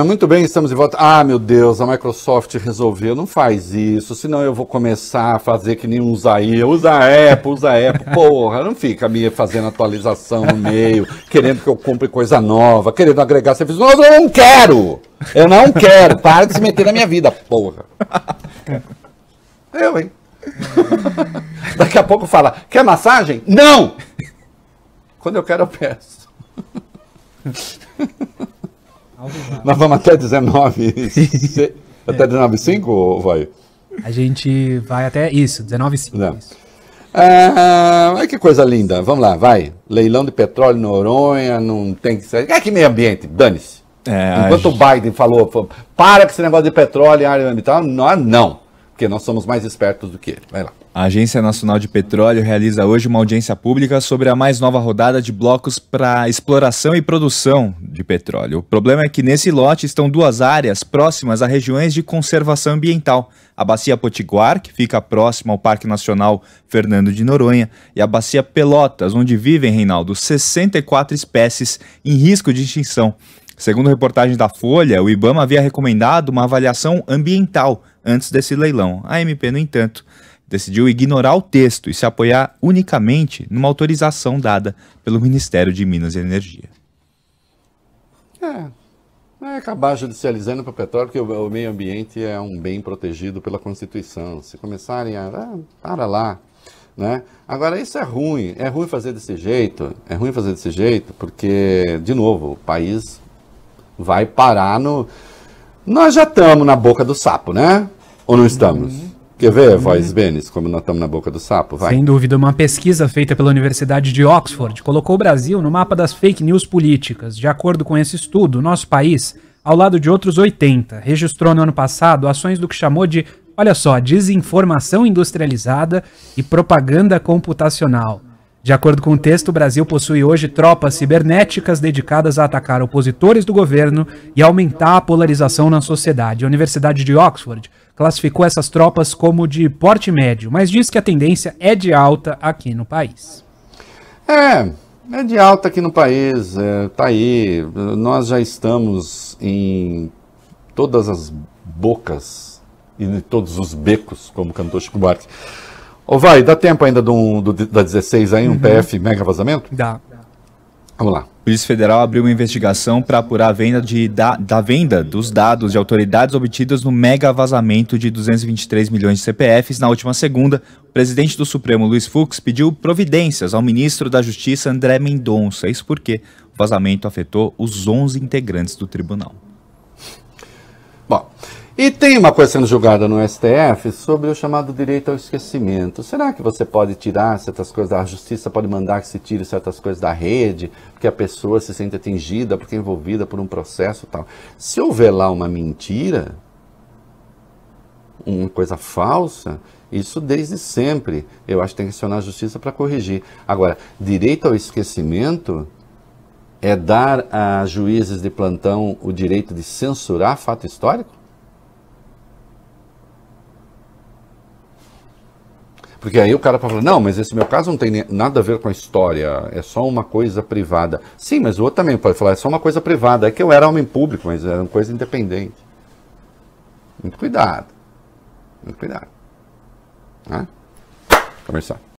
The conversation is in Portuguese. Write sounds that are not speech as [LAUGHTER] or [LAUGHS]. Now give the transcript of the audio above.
Ah, muito bem, estamos de volta. Ah, meu Deus, a Microsoft resolveu, não faz isso, senão eu vou começar a fazer que nem usa aí, usa Apple, usa Apple, porra, não fica me fazendo atualização no meio, querendo que eu compre coisa nova, querendo agregar serviços novos, eu não quero! Eu não quero, para de se meter na minha vida, porra. Eu, hein? Daqui a pouco fala, quer massagem? Não! Quando eu quero, eu peço. [LAUGHS] Nós vamos até 19. [LAUGHS] É. até 19 19,5 ou vai? A gente vai até isso, 19 19,5. Ah, que coisa linda. Vamos lá, vai. Leilão de petróleo em Noronha, não tem que ser. Ah, que meio ambiente, dane-se. É, Enquanto o Biden falou, falou, para com esse negócio de petróleo e área ambiental, nós não porque nós somos mais espertos do que ele. Vai lá. A Agência Nacional de Petróleo realiza hoje uma audiência pública sobre a mais nova rodada de blocos para exploração e produção de petróleo. O problema é que nesse lote estão duas áreas próximas a regiões de conservação ambiental: a Bacia Potiguar, que fica próxima ao Parque Nacional Fernando de Noronha, e a Bacia Pelotas, onde vivem, Reinaldo, 64 espécies em risco de extinção. Segundo reportagem da Folha, o IBAMA havia recomendado uma avaliação ambiental antes desse leilão. A MP, no entanto, decidiu ignorar o texto e se apoiar unicamente numa autorização dada pelo Ministério de Minas e Energia. É, é acabar judicializando para o petróleo, porque o, o, meio ambiente é um bem protegido pela Constituição. Se começarem a. Ah, para lá. Né? Agora, isso é ruim. É ruim fazer desse jeito. É ruim fazer desse jeito, porque, de novo, o país vai parar no. Nós já estamos na boca do sapo, né? Ou não estamos? Uhum. Quer ver, voz uhum. Benes, como nós estamos na boca do sapo? Vai. Sem dúvida, uma pesquisa feita pela Universidade de Oxford colocou o Brasil no mapa das fake news políticas. De acordo com esse estudo, nosso país, ao lado de outros 80, registrou no ano passado ações do que chamou de, olha só, desinformação industrializada e propaganda computacional. De acordo com o texto, o Brasil possui hoje tropas cibernéticas dedicadas a atacar opositores do governo e aumentar a polarização na sociedade. A Universidade de Oxford classificou essas tropas como de porte médio, mas diz que a tendência é de alta aqui no país. É, é de alta aqui no país, é, tá aí. Nós já estamos em todas as bocas e em todos os becos, como cantou Chico Buarque. Ô, vai, dá tempo ainda do, do da 16 aí, um uhum. PF mega vazamento? Dá. Vamos lá. O Polícia Federal abriu uma investigação para apurar a venda de, da, da, venda dos dados de autoridades obtidas no mega vazamento de 223 milhões de CPFs na última segunda. O presidente do Supremo, Luiz Fux, pediu providências ao ministro da Justiça, André Mendonça. Isso porque o vazamento afetou os 11 integrantes do tribunal. Bom, e tem uma coisa sendo julgada no STF sobre o chamado direito ao esquecimento. Será que você pode tirar certas coisas, a justiça pode mandar que se tire certas coisas da rede, porque a pessoa se sente atingida, porque é envolvida por um processo tal. Se houver lá uma mentira, uma coisa falsa, isso desde sempre. Eu acho que tem que acionar a justiça para corrigir. Agora, direito ao esquecimento é dar a juízes de plantão o direito de censurar fato histórico? Porque aí o cara falar não, mas esse meu caso não tem nada a ver com a história, é só uma coisa privada. Sim, mas o outro também pode falar, é só uma coisa privada. É que eu era homem público, mas era uma coisa independente. Muito cuidado. Muito cuidado. Né? Começar.